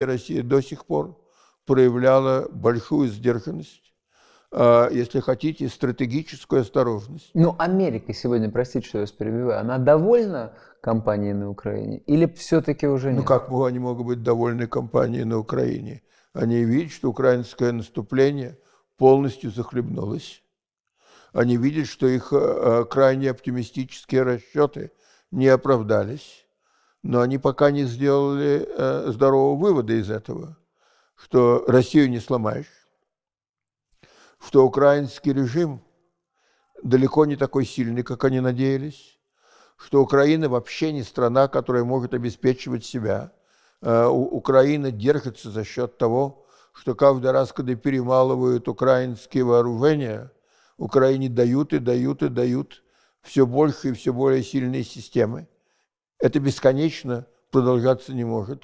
Россия до сих пор проявляла большую сдержанность, а, если хотите, стратегическую осторожность. Ну, Америка сегодня, простите, что я вас перебиваю, она довольна компанией на Украине или все-таки уже ну, нет? Ну, как они могут быть довольны компанией на Украине? Они видят, что украинское наступление полностью захлебнулось. Они видят, что их а, крайне оптимистические расчеты не оправдались но они пока не сделали э, здорового вывода из этого, что Россию не сломаешь, что украинский режим далеко не такой сильный, как они надеялись, что Украина вообще не страна, которая может обеспечивать себя. Э, Украина держится за счет того, что каждый раз, когда перемалывают украинские вооружения, Украине дают и дают и дают все больше и все более сильные системы это бесконечно продолжаться не может.